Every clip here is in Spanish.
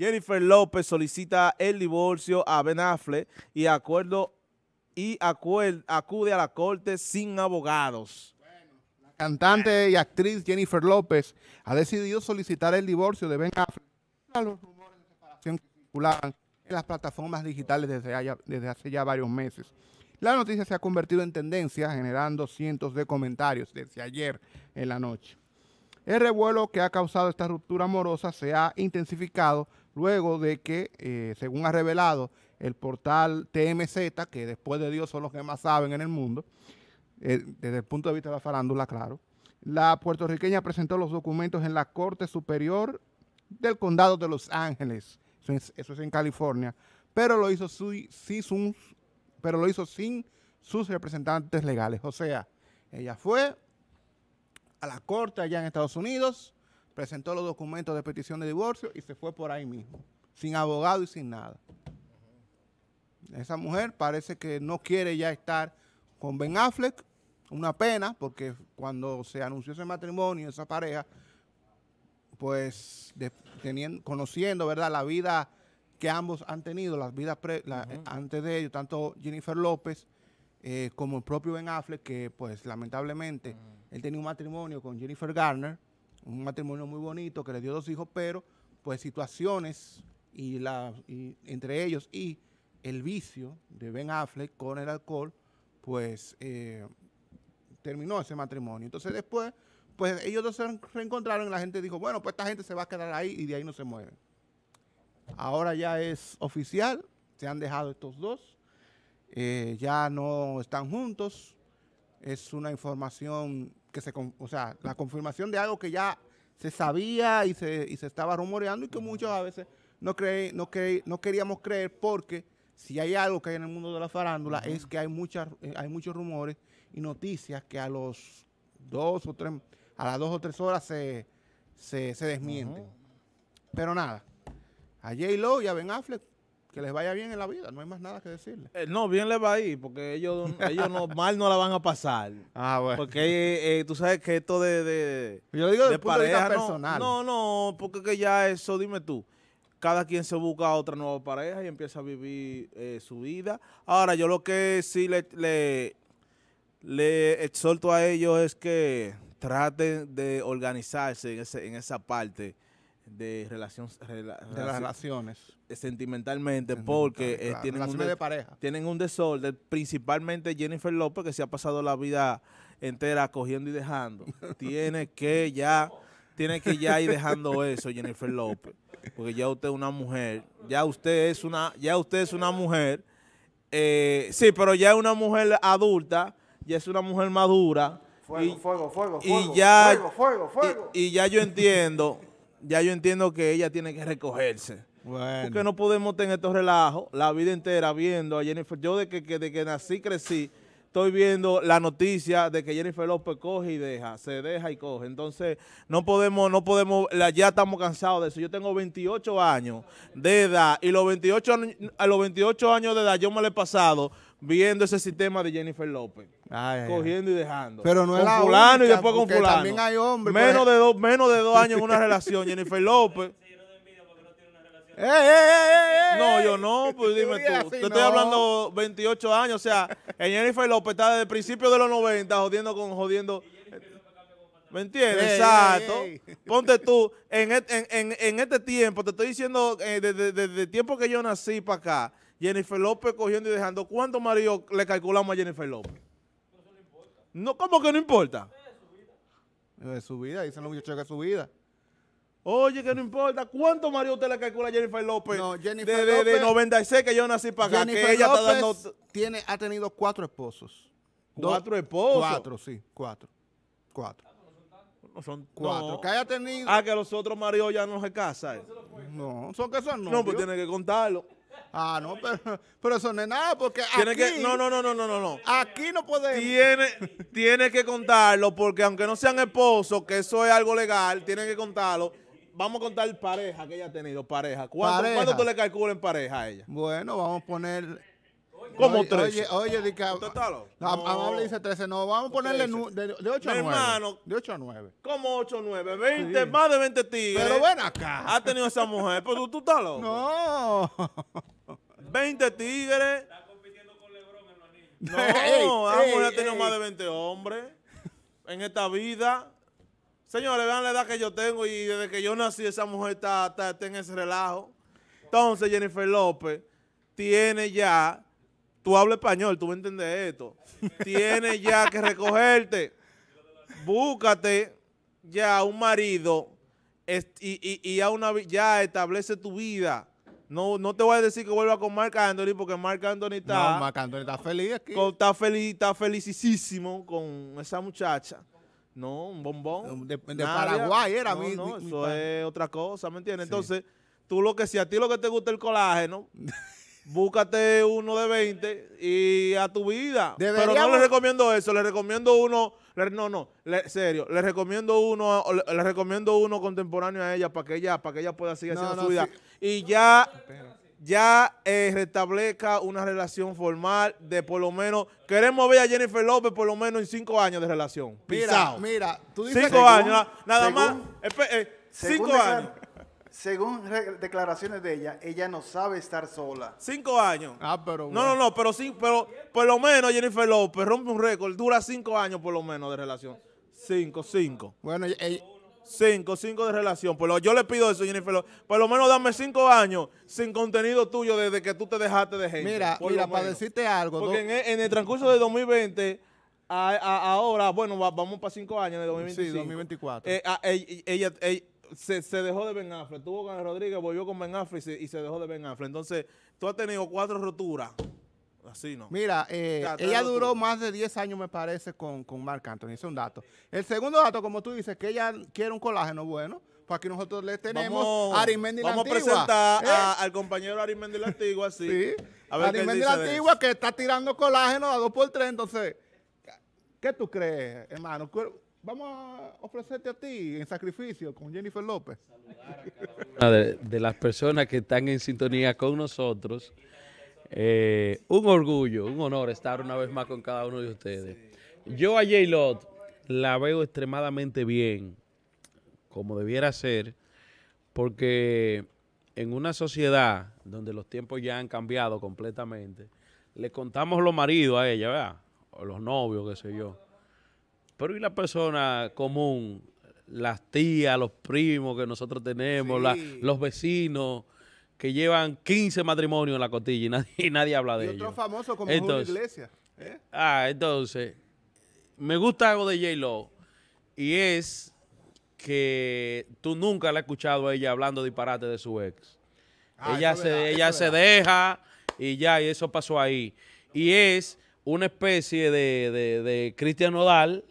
Jennifer López solicita el divorcio a Ben Affleck y, acude a la corte sin abogados. la cantante y actriz Jennifer López ha decidido solicitar el divorcio de Ben Affleck a los rumores de separación que circulaban en las plataformas digitales desde hace ya varios meses. La noticia se ha convertido en tendencia, generando cientos de comentarios desde ayer en la noche. El revuelo que ha causado esta ruptura amorosa se ha intensificado luego de que, eh, según ha revelado el portal TMZ, que después de Dios son los que más saben en el mundo, eh, desde el punto de vista de la farándula, claro, la puertorriqueña presentó los documentos en la Corte Superior del Condado de Los Ángeles, eso es, en California, pero lo hizo, pero lo hizo sin sus representantes legales. O sea, ella fue a la corte allá en Estados Unidos, presentó los documentos de petición de divorcio y se fue por ahí mismo, sin abogado y sin nada. Esa mujer parece que no quiere ya estar con Ben Affleck, una pena, porque cuando se anunció ese matrimonio, esa pareja, pues conociendo ¿verdad? la vida que ambos han tenido, las vidas antes de ellos, tanto Jennifer López eh, como el propio Ben Affleck, que pues lamentablemente él tenía un matrimonio con Jennifer Garner, un matrimonio muy bonito que le dio dos hijos, pero pues situaciones y la entre ellos y el vicio de Ben Affleck con el alcohol, pues eh, terminó ese matrimonio. Entonces después, pues ellos dos se reencontraron y la gente dijo, bueno, pues esta gente se va a quedar ahí y de ahí no se mueven. Ahora ya es oficial, se han dejado estos dos, eh, ya no están juntos, es una información se, o sea, la confirmación de algo que ya se sabía y se, y se estaba rumoreando y que muchas a veces no, creí no, no queríamos creer porque si hay algo que hay en el mundo de la farándula es que hay, muchas, eh, hay muchos rumores y noticias que a los dos o tres, a las dos o tres horas se, se, desmienten. Pero nada, a J-Lo y a Ben Affleck que les vaya bien en la vida, no hay más nada que decirle. Eh, no, bien les va a ir, porque ellos, mal no la van a pasar. Ah, bueno. Porque eh, eh, tú sabes que esto de, de de, pareja no, personal. No, no, porque ya eso, dime tú. Cada quien se busca otra nueva pareja y empieza a vivir su vida. Ahora, yo lo que sí le, le, le exhorto a ellos es que traten de organizarse en, en esa parte de, de las relaciones. Sentimentalmente, porque eh, tienen, un de tienen un desorden, principalmente Jennifer López, que se ha pasado la vida entera cogiendo y dejando. tiene que ya tiene que ya ir dejando eso, Jennifer López, porque ya usted es una mujer, ya usted es una, ya usted es una mujer, eh, sí, pero ya es una mujer adulta, ya es una mujer madura. Fuego, y, fuego, fuego, y ya yo entiendo ya yo entiendo que ella tiene que recogerse. Porque no podemos tener estos relajos la vida entera viendo a Jennifer. Yo de que, de que nací, crecí, estoy viendo la noticia de que Jennifer López coge y deja, se deja y coge. Entonces, no podemos, no podemos, ya estamos cansados de eso. Yo tengo 28 años de edad y los 28, a los 28 años de edad yo me lo he pasado viendo ese sistema de Jennifer López. cogiendo y dejando. Pero no es fulano y después con fulano. Menos, pues. de dos, menos de dos años en una relación, Jennifer López. no, yo no, pues dime tú. Yo estoy hablando 28 años, o sea, en Jennifer López está desde el principio de los 90 jodiendo con jodiendo. ¿Me entiendes? Exacto. Ponte tú, e, en, en, en, este tiempo, te estoy diciendo, eh, desde, desde el tiempo que yo nací para acá, Jennifer López cogiendo y dejando. ¿cuántos maridos le calculamos a Jennifer López? Eso no importa. ¿Cómo que no importa? Es su vida, dicen los muchachos que es su vida. Oye, que no importa. ¿Cuánto maridos usted le calcula a Jennifer López? No, Jennifer de, 96 que yo nací para acá. que ella está dando... tiene, ha tenido cuatro esposos. ¿Cuatro esposos? Cuatro, sí, cuatro. Cuatro. No son cuatro. No. Que haya tenido. Ah, que los otros maridos ya no se casan. No, son que son novios. No, pues tiene que contarlo. Ah, no, pero, eso no es nada porque aquí... no, no, no, no, no, no, Aquí no podemos. Tiene, que contarlo porque aunque no sean esposos, que eso es algo legal, tiene que contarlo. Vamos a contar pareja que ella ha tenido, pareja. ¿Cuánto, tú le calculas en pareja a ella? Bueno, vamos a poner como 13? Oye, oye, A Amable dice 13. No, vamos a ponerle de, de, 8 a 9. Hermano, de 8 a 9. Como 8 a 9? 20, más de 20 tigres. Pero ven acá. Ha tenido esa mujer. Pero tú, tú estás loco. No. 20 tigres. Está compitiendo con Lebron, No, los vamos No, a más de 20 hombres en esta vida. Señores, vean la edad que yo tengo y desde que yo nací esa mujer está, en ese relajo. Entonces, Jennifer López tiene ya, tú hablas español, tú me entiendes esto, tiene ya que recogerte. Búscate ya un marido y, y, y ya establece tu vida. No, no te voy a decir que vuelva con Marc Anthony porque Marc Anthony está. No, Marc Anthony está feliz aquí. está feliz, está felicísimo con esa muchacha. No, un bombón. De, Paraguay era no, no, Eso es otra cosa, ¿me entiendes? Entonces, tú lo que si a ti lo que te gusta el colágeno. búscate uno de 20 y a tu vida. Pero no le recomiendo eso, le recomiendo uno no, no, le, serio, le recomiendo uno, le, recomiendo uno contemporáneo a ella para que ella, para que ella pueda seguir haciendo su vida. Y ya, ya eh, restablezca una relación formal de por lo menos, queremos ver a Jennifer López por lo menos en cinco años de relación. Mira, mira, tú dices Cinco años, nada más, eh, cinco años. Según declaraciones de ella, ella no sabe estar sola. Cinco años. Ah, pero No, no, no, pero sí, pero por lo menos Jennifer López rompe un récord. Dura cinco años por lo menos de relación. Cinco, cinco. Bueno, Cinco, cinco de relación. yo le pido eso, Jennifer López. Por lo menos dame cinco años sin contenido tuyo desde que tú te dejaste de gente. Mira, mira, para decirte algo. Porque en, el transcurso de 2020 ahora, bueno, vamos para cinco años, de 2020. Sí, 2024. Eh, ella se, dejó de Ben Affleck. Tuvo con Rodríguez, volvió con Ben Affleck y se, dejó de Ben Entonces, tú has tenido cuatro roturas. Así no. Mira, eh, ella duró más de 10 años, me parece, con, con Marc Anthony. Ese es un dato. El segundo dato, como tú dices, que ella quiere un colágeno bueno. Pues aquí nosotros le tenemos vamos, a a presentar ¿Eh? al compañero Arimendi la Antigua, sí. A ver Arimendi la Antigua que está tirando colágeno a 2 por 3 Entonces, ¿qué tú crees, hermano? vamos a ofrecerte a ti en sacrificio con Jennifer López. De, las personas que están en sintonía con nosotros, eh, un orgullo, un honor estar una vez más con cada uno de ustedes. Yo a J-Lot la veo extremadamente bien, como debiera ser, porque en una sociedad donde los tiempos ya han cambiado completamente, le contamos los maridos a ella, ¿verdad? O los novios, qué sé yo pero ¿y la persona común? Las tías, los primos que nosotros tenemos, los vecinos que llevan 15 matrimonios en la cotilla y nadie, habla de ellos. Y otro famoso como entonces, Julio iglesia. ¿eh? Ah, entonces, me gusta algo de J-Lo y es que tú nunca la has escuchado a ella hablando disparate de su ex. Ah, ella se, ella se deja y ya, y eso pasó ahí. Y es una especie de, de, de Cristian Nodal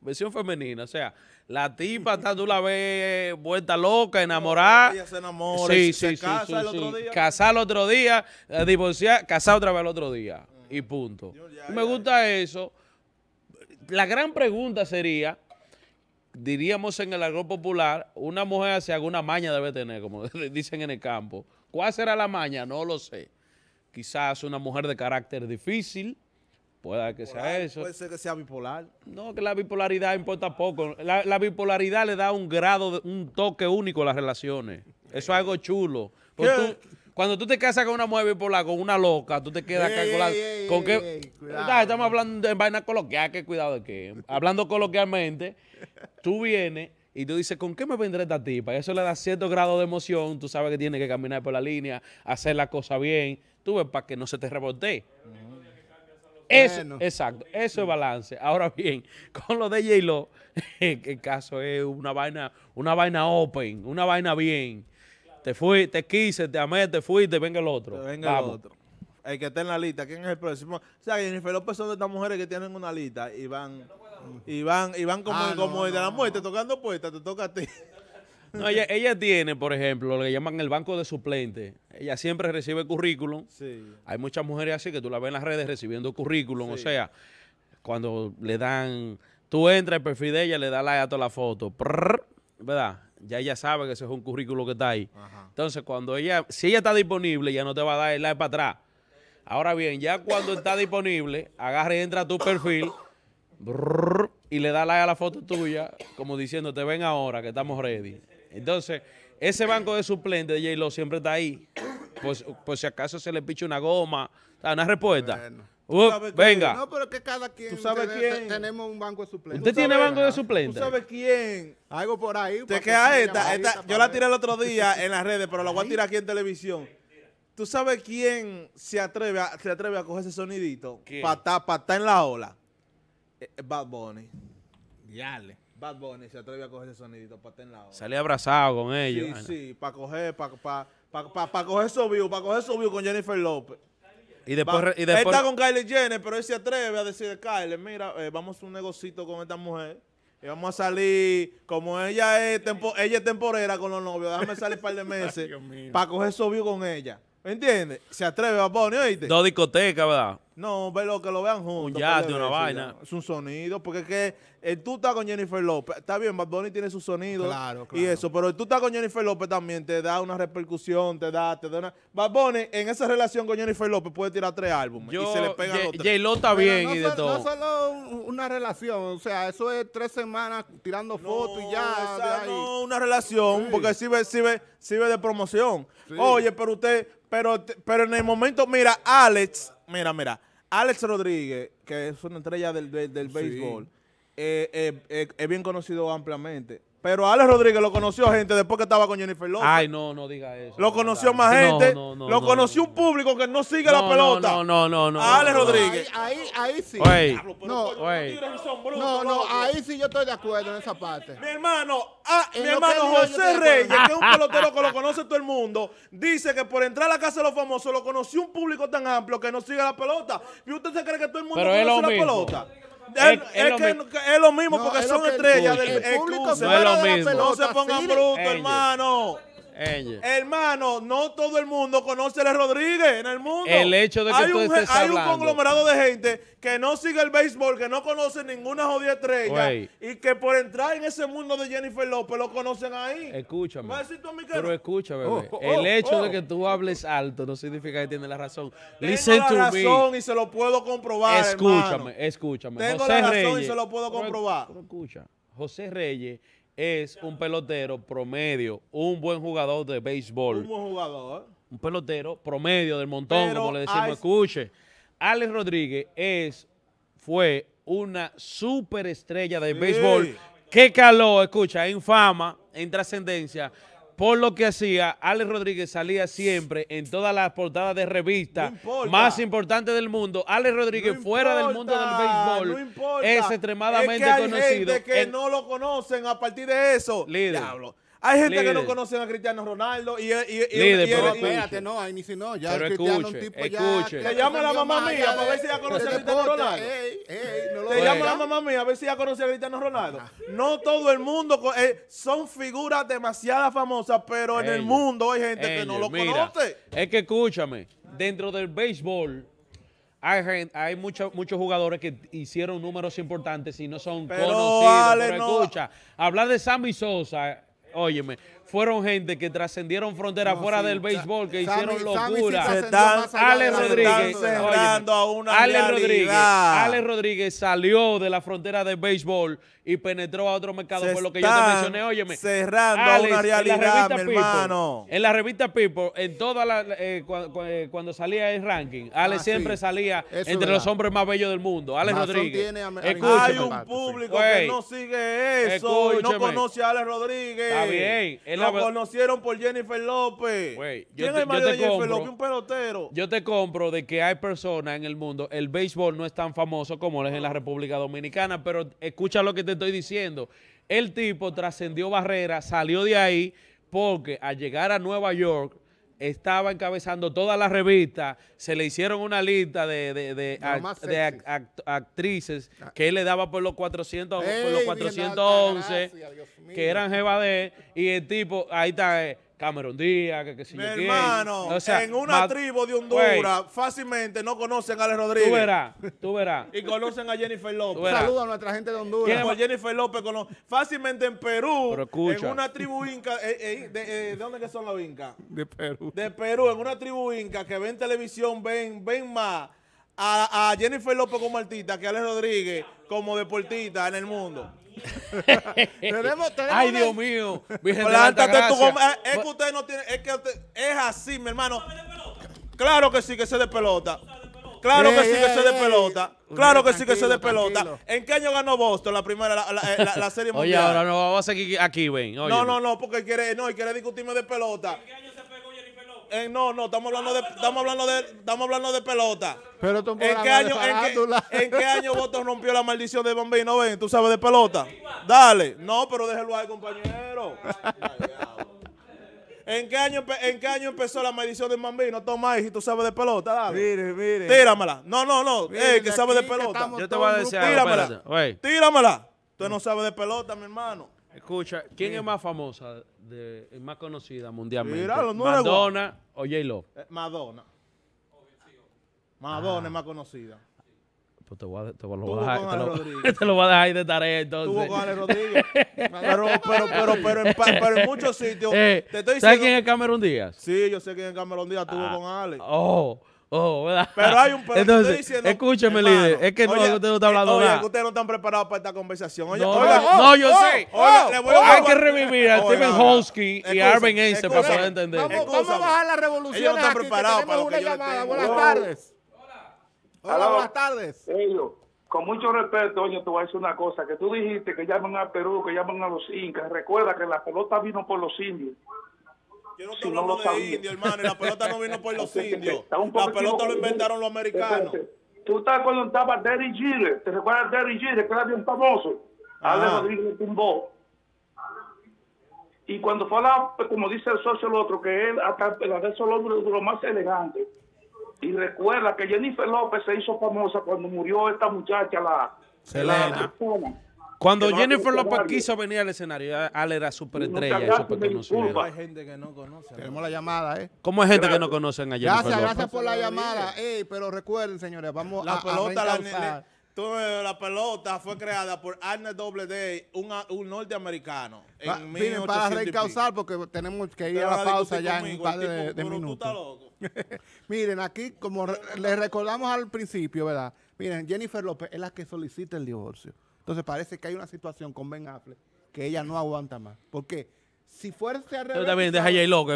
Versión femenina, o sea, la tipa está, tú la ves vuelta loca, enamorada. se enamora, se, casa el otro día. Casar el otro día, eh, divorciar, casar otra vez el otro día. Mm. Y punto. Me gusta eso. La gran pregunta sería, diríamos en el argot popular, una mujer hace alguna maña debe tener, como dicen en el campo. ¿Cuál será la maña? No lo sé. Quizás una mujer de carácter difícil, Puede que sea eso. Puede ser que sea bipolar. No, que la bipolaridad importa poco. La, bipolaridad le da un grado, un toque único a las relaciones. Eso es algo chulo. Pues cuando tú te casas con una mujer bipolar, con una loca, tú te quedas calcular con qué? estamos hablando de vaina coloquial, que cuidado de qué. hablando coloquialmente, tú vienes y tú dices, ¿con qué me vendré esta tipa? Y eso le da cierto grado de emoción. Tú sabes que tiene que caminar por la línea, hacer la cosa bien. Tú ves para que no se te rebote. Eso, exacto, eso es balance. Ahora bien, con lo de J-Lo, el caso es una vaina, una vaina open, una vaina bien. Te fui, te quise, te amé, te fuiste, venga el otro. venga el otro. El que está en la lista, ¿quién es el próximo? O sea, Jennifer López son de estas mujeres que tienen una lista y van, y van, y van como, ah, de la muerte, tocando puertas, te toca a ti. No, ella, tiene, por ejemplo, lo que llaman el banco de suplentes. Ella siempre recibe currículum. Hay muchas mujeres así que tú la ves en las redes recibiendo currículum. O sea, cuando le dan, tú entras el perfil de ella, le da like a toda la foto. ¿Verdad? Ya ella sabe que ese es un currículum que está ahí. Entonces, cuando ella, si ella está disponible, ya no te va a dar el like para atrás. Ahora bien, ya cuando está disponible, agarra y entra a tu perfil. y le da like a la foto tuya, como diciendo, te ven ahora que estamos ready. Entonces, ese banco de suplente, de J-Lo siempre está ahí. Pues, si acaso se le picha una goma, una respuesta. venga. No, pero que cada quien. ¿Tú sabes quién? tenemos un banco de suplentes. ¿Usted tiene banco de suplentes? ¿Tú sabes quién? Algo por ahí. queda esta. yo la tiré el otro día en las redes, pero la voy a tirar aquí en televisión. ¿Tú sabes quién se atreve a, atreve a coger ese sonidito? Para estar en la ola. Eh, Bad Bunny. Yale. Bad Bunny se atreve a coger ese sonidito para la lado. Salí abrazado con ellos. Sí, sí, para coger, para pa, pa, coger su view, para coger su view con Jennifer López. Y después, y después, Él está con Kylie Jenner, pero él se atreve a decir, Kylie, mira, eh, vamos a un negocito con esta mujer. Y vamos a salir, como ella es, ella es temporera con los novios, déjame salir un par de meses para coger su view con ella. ¿Me entiendes? Se atreve a Bunny ¿oíste? Dos discotecas, ¿verdad? No, pero que lo vean juntos. Un de una vaina. Es un sonido, porque es que eh, tú estás con Jennifer López. Está bien, Bad Bunny tiene su sonido claro, y eso, pero tú estás con Jennifer López también, te da una repercusión, te da, te da una... Bad Bunny, en esa relación con Jennifer López, puede tirar tres álbumes y se le pega a los tres. J-Lo está bien y de todo. No solo una relación, o sea, eso es tres semanas tirando fotos y ya. no, una relación, porque sirve, sirve, sirve de promoción. Oye, pero usted, pero, pero en el momento, mira, Alex, mira, mira, Alex Rodríguez, que es una estrella del, béisbol, eh, eh, eh, es bien conocido ampliamente. Pero Alex Rodríguez lo conoció a gente después que estaba con Jennifer López. Ay, no, no diga eso. Lo conoció más gente. lo conoció un público que no sigue la pelota. No, no, no, no. Alex Rodríguez. Ahí, ahí, sí. Oye. No, no, ahí sí yo estoy de acuerdo en esa parte. Mi hermano, ah, mi hermano José Reyes, que es un pelotero que lo conoce todo el mundo, dice que por entrar a la casa de los famosos lo conoció un público tan amplio que no sigue la pelota. ¿Y usted se cree que todo el mundo conoce la pelota? Es, que, es, lo mismo porque son estrellas del público. no, es lo mismo. no se pongan brutos, hermano. Hermano, no todo el mundo conoce a Rodríguez en el mundo. El hecho de hay un, conglomerado de gente que no sigue el béisbol, que no conoce ninguna jodida estrella y que por entrar en ese mundo de Jennifer López lo conocen ahí. Escúchame. pero escúchame, oh, oh, el hecho de oh. que tú hables alto no significa que tiene la razón. Tengo la razón y se lo puedo comprobar, Escúchame, escúchame. Tengo la razón y se lo puedo comprobar. escucha, José Reyes es un pelotero promedio, un buen jugador de béisbol. Un buen jugador. Un pelotero promedio del montón, como le decimos, escuche. Alex Rodríguez es, fue una superestrella de béisbol que caló, escucha, en fama, en trascendencia, por lo que hacía, Alex Rodríguez salía siempre en todas las portadas de revistas más importantes del mundo. Alex Rodríguez, fuera del mundo del béisbol, es extremadamente es hay conocido. Gente que no lo conocen a partir de eso. Líder. Hay gente que no conoce a Cristiano Ronaldo y, y, y, pero espérate, no, ahí ni si no, ya pero Cristiano escuche, un tipo escuche. ya. Le llamo a la mamá mía para ver si ya conoce a Cristiano Ronaldo. Ey, ey, a ver si ya a Cristiano Ronaldo. No todo el mundo, eh, son figuras demasiado famosas, pero en el mundo hay gente que no lo conoce. Es que escúchame, dentro del béisbol hay, hay muchos jugadores que hicieron números importantes y no son conocidos. pero escucha, hablar de Sammy Sosa, óyeme, fueron gente que trascendieron fronteras fuera del béisbol, que hicieron locura. Ale Rodríguez, están a una Rodríguez, Alex Rodríguez salió de la frontera del béisbol y penetró a otro mercado por lo que yo te mencioné. Óyeme, cerrando a una realidad, en la mi People, En la revista People, en toda la, eh, eh, cuando, salía el ranking, Alex ah, siempre salía entre los hombres más bellos del mundo. Alex Rodríguez. Hay un público que no sigue eso y no conoce a Alex Rodríguez. Está bien la... conocieron por Jennifer López. ¿Quién te, de Jennifer López? Un pelotero. Yo te compro de que hay personas en el mundo. El béisbol no es tan famoso como lo es en la República Dominicana, pero escucha lo que te estoy diciendo. El tipo trascendió barreras, salió de ahí, porque al llegar a Nueva York estaba encabezando todas las revistas, se le hicieron una lista de, de, actrices ah. que él le daba por los 400, por los 411, que eran jeva y el tipo, ahí está, eh, Cameron Díaz, que, que si Mi hermano, en una tribu de Honduras fácilmente no conocen a Ale Rodríguez. Tú verás, tú verás. y conocen a Jennifer López. Saluda a nuestra gente de Honduras. Jennifer López Fácilmente en Perú, en una tribu inca. Eh, eh, eh, de, dónde que son los incas? De Perú. De Perú, en una tribu inca que ven televisión, ven, ven más a, a Jennifer López como artista que Alex Rodríguez como deportista en el mundo. Ay, Dios mío. Eh, es, que usted no tiene. Es que es así, mi hermano. Claro que sí, que se de pelota. Claro que sí que se de pelota. Claro que sí que se de pelota. ¿En qué año ganó Boston la primera la, la, la, serie mundial? Oye, ahora no vamos a seguir aquí, ven. no, no, no, porque quiere, no, y quiere discutirme de pelota. Eh, no, no, estamos hablando de, estamos hablando de, estamos hablando de pelota. ¿En qué, año, en, qué, año rompió la maldición de Bambino? Ven, tú sabes de pelota. Dale. No, pero déjelo ahí, compañero. ¿En qué año, empezó la maldición de Bambino? Toma ahí, si tú sabes de pelota, dale. Mire, mire. Tíramela. No, no, no. Eh, que sabes de pelota. Yo te voy a decir Tíramela. Tíramela. Tú no sabes de pelota, mi hermano. Escucha, ¿quién es más famosa, de, más conocida mundialmente? Madonna o J-Lo. Eh, Madonna. Madonna es ah. más conocida. Pues te, voy te, voy a dejar, te, lo, voy a dejar ahí de tarea entonces. Tuvo con Ale Rodríguez. pero, pero, pero, pero, en, pero en muchos sitios. Eh, ¿Sabes quién es Cameron Díaz? Sí, yo sé quién es Cameron Díaz. Tuvo ah. con Ale. Oh. Ojo, oh, ¿verdad? Pero hay un pero Entonces, diciendo, escúcheme, líder. Es que no, te usted no está hablando oye, nada. Oye, ustedes no están preparados para esta conversación. Oye, no, oiga, no, yo oh, sé. Oh, hay que revivir a Stephen Honsky y a Arben Einstein para poder entender. Vamos, vamos, a bajar la revolución. Ellos no están preparados para que yo llamada. Buenas tardes. Hola. Hola, buenas tardes. Ellos con mucho respeto, oye, te voy a decir una cosa, que tú dijiste que llaman a Perú, que llaman a los incas, recuerda que la pelota vino por los indios. Yo no estoy si hablando de sabía. hermano, y la pelota no vino por los indios. La pelota lo inventaron los americanos. Tú estás cuando estaba Derry Gilles, ¿te recuerdas de Derry Gilles, que era bien famoso? Ah. Rodríguez tumbó. Y cuando fue a la, como dice el socio el otro, que él hasta el los de lo más elegante. Y recuerda que Jennifer López se hizo famosa cuando murió esta muchacha, la Selena. la cuando Jennifer López quiso venir al escenario, Ale era superestrella. Eso ¿Cómo Hay gente que no conoce. Tenemos la llamada, ¿eh? ¿Cómo hay gente que no conoce a Jennifer Gracias, gracias por la llamada. Ey, pero recuerden, señores, vamos la a, pelota, la, eh, la pelota fue creada por Arne WD, un, norteamericano. En miren, para reencauzar, porque tenemos que ir a la pausa ya en un par de, de minutos. miren, aquí, como les recordamos al principio, ¿verdad? Miren, Jennifer López es la que solicita el divorcio. Entonces parece que hay una situación con Ben Affleck que ella no aguanta más. Porque Si fuese a revés... Pero también, deja a J-Lo, que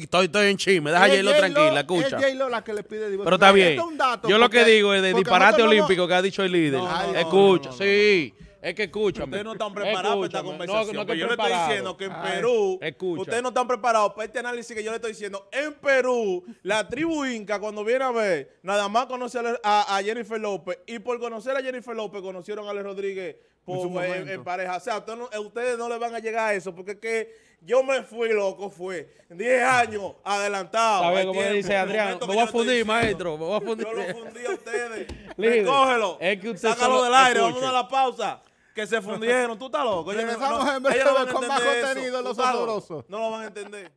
estoy, en chisme, deja a J-Lo tranquila, escucha. Es J-Lo la que le pide divorcio. Pero está bien, yo lo que digo es de disparate olímpico que ha dicho el líder. escucha, sí. Es que escúchame. Ustedes no están preparados para esta conversación. yo le estoy diciendo que en Perú, ustedes no están preparados para este análisis que yo le estoy diciendo. En Perú, la tribu inca, cuando viene a ver, nada más conoce a, Jennifer López. Y por conocer a Jennifer López, conocieron a Ale Rodríguez por, pues, en, pareja. O sea, ustedes no le van a llegar a eso, porque es que yo me fui, loco, fue. 10 años adelantado. ver cómo dice Adrián? Me voy a fundir, maestro. Me voy a fundir. Yo lo fundí a ustedes. Recógelo. Es que Sácalo del aire. Vamos a la pausa que se fundieron. Tú estás loco. Regresamos en breve con más contenido en Los Sabrosos. No lo van a entender.